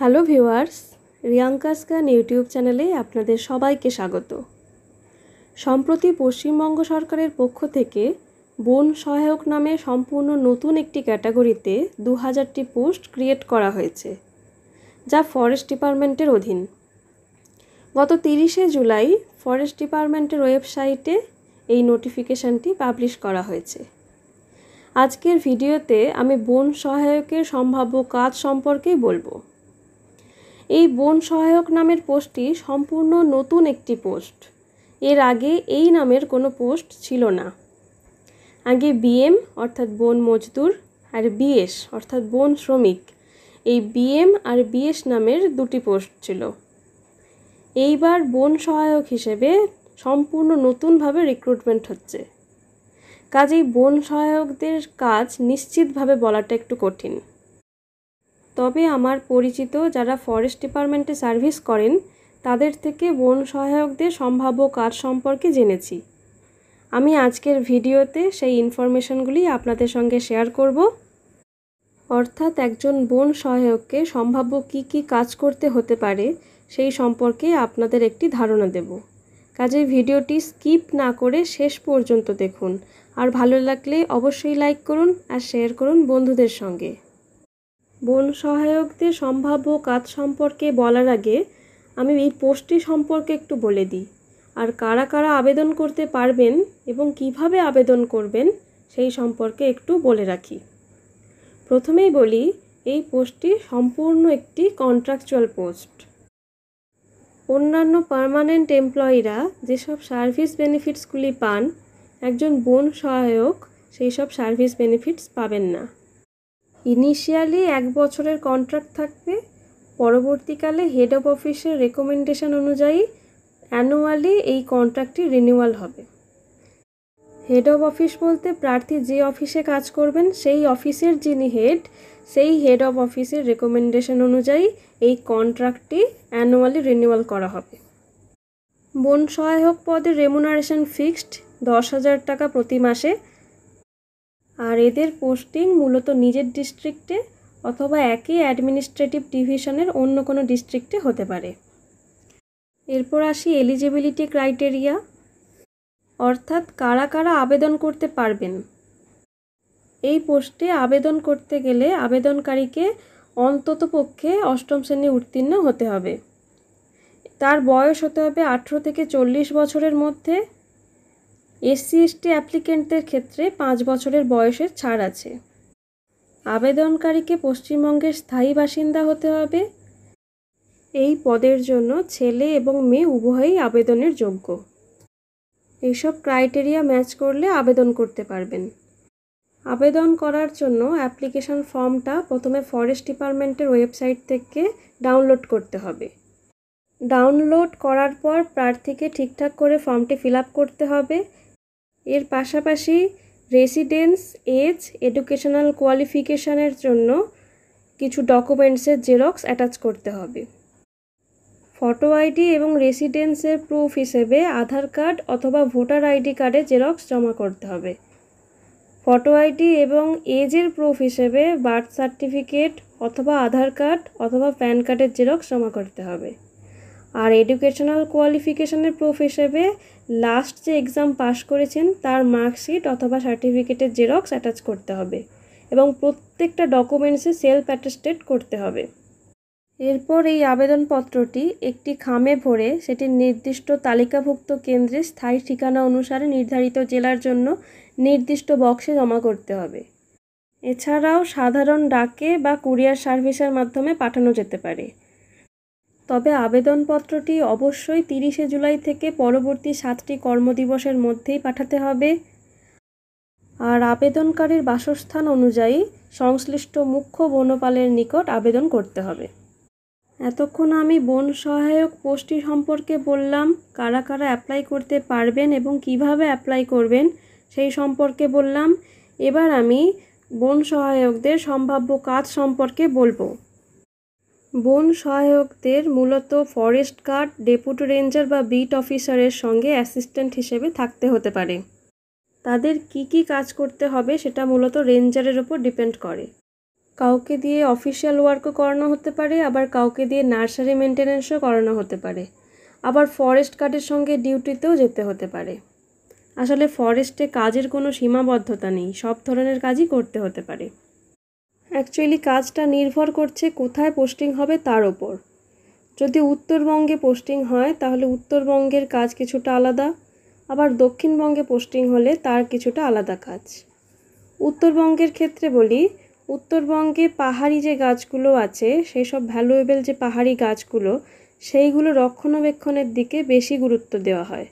hello viewers রিয়াঙ্কাস YouTube চ্যানেলে আপনাদের সবাইকে স্বাগত সম্প্রতি পশ্চিমবঙ্গ সরকারের পক্ষ থেকে বন সহায়ক নামে সম্পূর্ণ নতুন একটি ক্যাটাগরিতে দু হাজারটি পোস্ট ক্রিয়েট করা হয়েছে যা ফরেস্ট ডিপার্টমেন্টের অধীন গত তিরিশে জুলাই ফরেস্ট ডিপার্টমেন্টের ওয়েবসাইটে এই নোটিফিকেশানটি পাবলিশ করা হয়েছে আজকের ভিডিওতে আমি বন সহায়কের সম্ভাব্য কাজ সম্পর্কেই বলবো এই বন সহায়ক নামের পোস্টটি সম্পূর্ণ নতুন একটি পোস্ট এর আগে এই নামের কোনো পোস্ট ছিল না আগে বিএম অর্থাৎ বন মজদুর আর বিএস অর্থাৎ বন শ্রমিক এই বিএম আর বিএস নামের দুটি পোস্ট ছিল এইবার বন সহায়ক হিসেবে সম্পূর্ণ নতুনভাবে রিক্রুটমেন্ট হচ্ছে কাজেই বন সহায়কদের কাজ নিশ্চিতভাবে বলাটা একটু কঠিন তবে আমার পরিচিত যারা ফরেস্ট ডিপার্টমেন্টে সার্ভিস করেন তাদের থেকে বন সহায়কদের সম্ভাব্য কাজ সম্পর্কে জেনেছি আমি আজকের ভিডিওতে সেই ইনফরমেশনগুলি আপনাদের সঙ্গে শেয়ার করব অর্থাৎ একজন বন সহায়ককে সম্ভাব্য কি কি কাজ করতে হতে পারে সেই সম্পর্কে আপনাদের একটি ধারণা দেব কাজে ভিডিওটি স্কিপ না করে শেষ পর্যন্ত দেখুন আর ভালো লাগলে অবশ্যই লাইক করুন আর শেয়ার করুন বন্ধুদের সঙ্গে বন সহায়কদের সম্ভাব্য কাজ সম্পর্কে বলার আগে আমি এই পোস্টটি সম্পর্কে একটু বলে দিই আর কারা কারা আবেদন করতে পারবেন এবং কিভাবে আবেদন করবেন সেই সম্পর্কে একটু বলে রাখি প্রথমেই বলি এই পোস্টটি সম্পূর্ণ একটি কন্ট্রাকচুয়াল পোস্ট অন্যান্য পারমানেন্ট এমপ্লয়িরা যেসব সার্ভিস বেনিফিটসগুলি পান একজন বন সহায়ক সেই সব সার্ভিস বেনিফিটস পাবেন না ইনিশিয়ালি এক বছরের কন্ট্রাক্ট থাকবে পরবর্তীকালে হেড অফ অফিসের রেকমেন্ডেশন অনুযায়ী অ্যানুয়ালি এই কন্ট্রাক্টটি রিনিউয়াল হবে হেড অফ অফিস বলতে প্রার্থী যে অফিসে কাজ করবেন সেই অফিসের যিনি হেড সেই হেড অফ অফিসের রেকমেন্ডেশন অনুযায়ী এই কন্ট্রাক্টটি অ্যানুয়ালি রিনিউয়াল করা হবে বন সহায়ক পদে রেমুনারেশন ফিক্সড দশ হাজার টাকা প্রতি মাসে আর এদের পোস্টিং মূলত নিজের ডিস্ট্রিক্টে অথবা একই অ্যাডমিনিস্ট্রেটিভ ডিভিশনের অন্য কোনো ডিস্ট্রিক্টে হতে পারে এরপর আসি এলিজিবিলিটি ক্রাইটেরিয়া অর্থাৎ কারা কারা আবেদন করতে পারবেন এই পোস্টে আবেদন করতে গেলে আবেদনকারীকে অন্তত পক্ষে অষ্টম শ্রেণী উত্তীর্ণ হতে হবে তার বয়স হতে হবে আঠেরো থেকে চল্লিশ বছরের মধ্যে এসসি এসটি অ্যাপ্লিকেন্টদের ক্ষেত্রে পাঁচ বছরের বয়সের ছাড় আছে আবেদনকারীকে পশ্চিমবঙ্গের স্থায়ী বাসিন্দা হতে হবে এই পদের জন্য ছেলে এবং মেয়ে উভয়ই আবেদনের যোগ্য এইসব ক্রাইটেরিয়া ম্যাচ করলে আবেদন করতে পারবেন আবেদন করার জন্য অ্যাপ্লিকেশন ফর্মটা প্রথমে ফরেস্ট ডিপার্টমেন্টের ওয়েবসাইট থেকে ডাউনলোড করতে হবে ডাউনলোড করার পর প্রার্থীকে ঠিকঠাক করে ফর্মটি ফিল আপ করতে হবে এর পাশাপাশি রেসিডেন্স এজ এডুকেশনাল কোয়ালিফিকেশানের জন্য কিছু ডকুমেন্টসের জেরক্স অ্যাটাচ করতে হবে ফটো আইডি এবং রেসিডেন্সের প্রুফ হিসেবে আধার কার্ড অথবা ভোটার আইডি কার্ডে জেরক্স জমা করতে হবে ফটো আইডি এবং এজের প্রুফ হিসেবে বার্থ সার্টিফিকেট অথবা আধার কার্ড অথবা প্যান কার্ডের জেরক্স জমা করতে হবে আর এডুকেশনাল কোয়ালিফিকেশনের প্রুফ হিসেবে লাস্ট যে এক্সাম পাস করেছেন তার মার্কশিট অথবা সার্টিফিকেটের জেরক্স অ্যাটাচ করতে হবে এবং প্রত্যেকটা ডকুমেন্টসে সেলফ অ্যাটেস্টেড করতে হবে এরপর এই আবেদনপত্রটি একটি খামে ভরে সেটির নির্দিষ্ট তালিকাভুক্ত কেন্দ্রে স্থায়ী ঠিকানা অনুসারে নির্ধারিত জেলার জন্য নির্দিষ্ট বক্সে জমা করতে হবে এছাড়াও সাধারণ ডাকে বা কুরিয়ার সার্ভিসের মাধ্যমে পাঠানো যেতে পারে তবে আবেদনপত্রটি অবশ্যই তিরিশে জুলাই থেকে পরবর্তী সাতটি কর্মদিবসের মধ্যেই পাঠাতে হবে আর আবেদনকারীর বাসস্থান অনুযায়ী সংশ্লিষ্ট মুখ্য বনপালের নিকট আবেদন করতে হবে এতক্ষণ আমি বন সহায়ক পোস্টটি সম্পর্কে বললাম কারা কারা অ্যাপ্লাই করতে পারবেন এবং কিভাবে অ্যাপ্লাই করবেন সেই সম্পর্কে বললাম এবার আমি বন সহায়কদের সম্ভাব্য কাজ সম্পর্কে বলবো বন সহায়কদের মূলত ফরেস্ট গার্ড ডেপুটি রেঞ্জার বা বিট অফিসারের সঙ্গে অ্যাসিস্ট্যান্ট হিসেবে থাকতে হতে পারে তাদের কি কি কাজ করতে হবে সেটা মূলত রেঞ্জারের ওপর ডিপেন্ড করে কাউকে দিয়ে অফিসিয়াল ওয়ার্কও করানো হতে পারে আবার কাউকে দিয়ে নার্সারি মেনটেন্যান্সও করানো হতে পারে আবার ফরেস্ট গার্ডের সঙ্গে ডিউটিতেও যেতে হতে পারে আসলে ফরেস্টে কাজের কোনো সীমাবদ্ধতা নেই সব ধরনের কাজই করতে হতে পারে অ্যাকচুয়ালি কাজটা নির্ভর করছে কোথায় পোস্টিং হবে তার ওপর যদি উত্তরবঙ্গে পোস্টিং হয় তাহলে উত্তরবঙ্গের কাজ কিছুটা আলাদা আবার দক্ষিণবঙ্গে পোস্টিং হলে তার কিছুটা আলাদা কাজ উত্তরবঙ্গের ক্ষেত্রে বলি উত্তরবঙ্গে পাহাড়ি যে গাছগুলো আছে সেই সব ভ্যালুয়েবল যে পাহাড়ি গাছগুলো সেইগুলো রক্ষণাবেক্ষণের দিকে বেশি গুরুত্ব দেওয়া হয়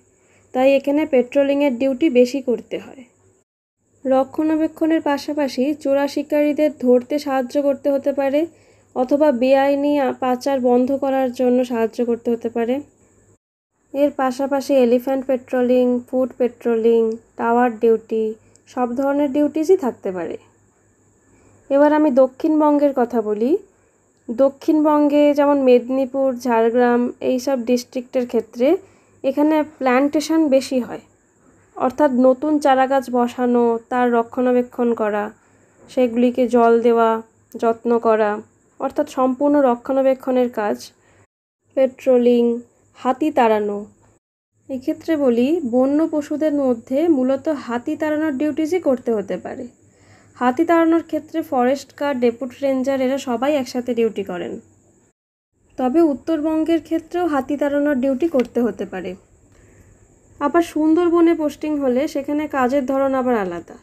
তাই এখানে পেট্রোলিংয়ের ডিউটি বেশি করতে হয় রক্ষণাবেক্ষণের পাশাপাশি চোরা শিকারীদের ধরতে সাহায্য করতে হতে পারে অথবা বেআইনি পাচার বন্ধ করার জন্য সাহায্য করতে হতে পারে এর পাশাপাশি elephant patrolling food patrolling tower duty সব ধরনের ডিউটিসই থাকতে পারে এবার আমি দক্ষিণবঙ্গের কথা বলি দক্ষিণবঙ্গে যেমন মেদিনীপুর ঝাড়গ্রাম এইসব ডিস্ট্রিক্টের ক্ষেত্রে এখানে প্ল্যান্টেশন বেশি হয় অর্থাৎ নতুন চারাগাছ বসানো তার রক্ষণাবেক্ষণ করা সেগুলিকে জল দেওয়া যত্ন করা অর্থাৎ সম্পূর্ণ রক্ষণাবেক্ষণের কাজ পেট্রোলিং হাতি তাড়ানো এক্ষেত্রে বলি বন্য পশুদের মধ্যে মূলত হাতি তাড়ানোর ডিউটিসই করতে হতে পারে হাতি তাড়ানোর ক্ষেত্রে ফরেস্ট গার্ড ডেপুটি রেঞ্জার এরা সবাই একসাথে ডিউটি করেন তবে উত্তরবঙ্গের ক্ষেত্রেও হাতি তাড়ানোর ডিউটি করতে হতে পারে আবার সুন্দরবনে পোস্টিং হলে সেখানে কাজের ধরন আবার আলাদা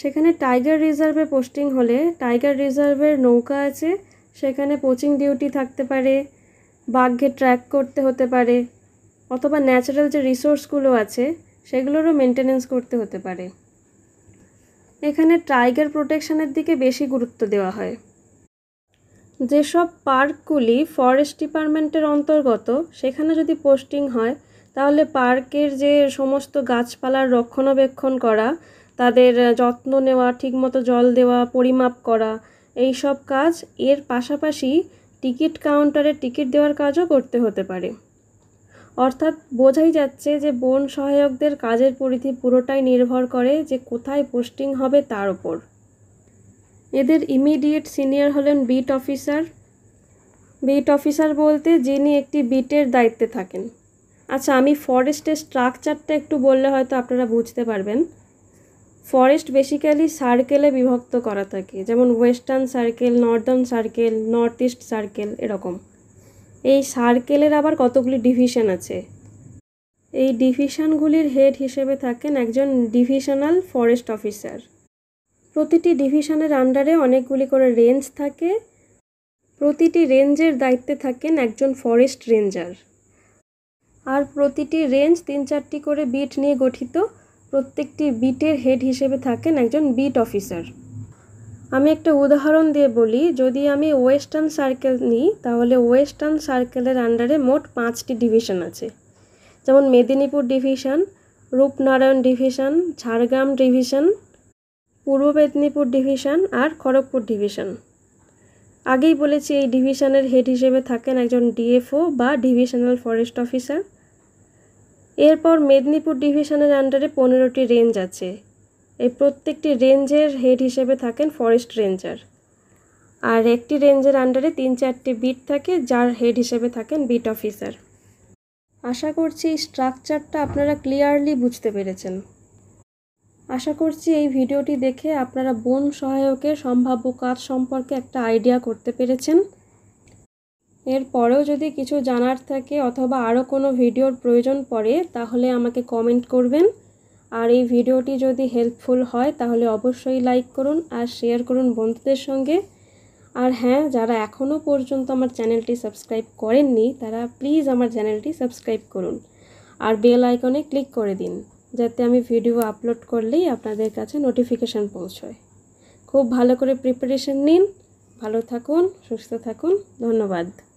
সেখানে টাইগার রিজার্ভে পোস্টিং হলে টাইগার রিজার্ভের নৌকা আছে সেখানে কোচিং ডিউটি থাকতে পারে বাঘকে ট্র্যাক করতে হতে পারে অথবা ন্যাচারাল যে রিসোর্সগুলো আছে সেগুলোরও মেনটেনেন্স করতে হতে পারে এখানে টাইগার প্রোটেকশানের দিকে বেশি গুরুত্ব দেওয়া হয় যেসব পার্কগুলি ফরেস্ট ডিপার্টমেন্টের অন্তর্গত সেখানে যদি পোস্টিং হয় তাহলে পার্কের যে সমস্ত গাছপালার রক্ষণাবেক্ষণ করা তাদের যত্ন নেওয়া ঠিকমতো জল দেওয়া পরিমাপ করা এই সব কাজ এর পাশাপাশি টিকিট কাউন্টারে টিকিট দেওয়ার কাজও করতে হতে পারে অর্থাৎ বোঝাই যাচ্ছে যে বন সহায়কদের কাজের পরিধি পুরোটাই নির্ভর করে যে কোথায় পোস্টিং হবে তার ওপর এদের ইমিডিয়েট সিনিয়র হলেন বিট অফিসার বিট অফিসার বলতে যিনি একটি বিটের দায়িত্বে থাকেন আচ্ছা আমি ফরেস্টের স্ট্রাকচারটা একটু বললে হয়তো আপনারা বুঝতে পারবেন ফরেস্ট বেসিক্যালি সার্কেলে বিভক্ত করা থাকে যেমন western circle northern circle north east circle এরকম এই সার্কেলের আবার কতগুলি ডিভিশন আছে এই ডিভিশনগুলির হেড হিসেবে থাকেন একজন ডিভিশনাল ফরেস্ট অফিসার প্রতিটি ডিভিশনের আন্ডারে অনেকগুলি করে রেঞ্জ থাকে প্রতিটি রেঞ্জের দায়িত্বে থাকেন একজন ফরেস্ট রেঞ্জার আর প্রতিটি রেঞ্জ তিন চারটি করে বিট নিয়ে গঠিত প্রত্যেকটি বিটের হেড হিসেবে থাকেন একজন বিট অফিসার আমি একটা উদাহরণ দিয়ে বলি যদি আমি ওয়েস্টার্ন সার্কেল নিই তাহলে ওয়েস্টার্ন সার্কেলের আন্ডারে মোট পাঁচটি ডিভিশন আছে যেমন Medinipur division Rupnarayan division Jhargram division Purba Medinipur division আর খড়গপুর ডিভিশন আগেই বলেছি এই ডিভিশনের হেড হিসেবে থাকেন একজন ডিএফও বা ডিভিশনাল ফরেস্ট অফিসার এরপর মেদিনীপুর ডিভিশনের আন্ডারে পনেরোটি রেঞ্জ আছে এই প্রত্যেকটি রেঞ্জের হেড হিসেবে থাকেন ফরেস্ট রেঞ্জার আর একটি রেঞ্জের আন্ডারে তিন চারটি বিট থাকে যার হেড হিসেবে থাকেন বিট অফিসার আশা করছি স্ট্রাকচারটা আপনারা ক্লিয়ারলি বুঝতে পেরেছেন আশা করছি এই ভিডিওটি দেখে আপনারা বন সহায়কের সম্ভাব্য কাজ সম্পর্কে একটা আইডিয়া করতে পেরেছেন এরপরেও যদি কিছু জানার থাকে অথবা আরও কোনো ভিডিওর প্রয়োজন পড়ে তাহলে আমাকে কমেন্ট করবেন আর এই ভিডিওটি যদি হেল্পফুল হয় তাহলে অবশ্যই লাইক করুন আর শেয়ার করুন বন্ধুদের সঙ্গে আর হ্যাঁ যারা এখনও পর্যন্ত আমার চ্যানেলটি সাবস্ক্রাইব করেননি তারা প্লিজ আমার চ্যানেলটি সাবস্ক্রাইব করুন আর বেল আইকনে ক্লিক করে দিন যাতে আমি ভিডিও আপলোড করলেই আপনাদের কাছে নোটিফিকেশান পৌঁছয় খুব ভালো করে প্রিপারেশন নিন ভালো থাকুন সুস্থ থাকুন ধন্যবাদ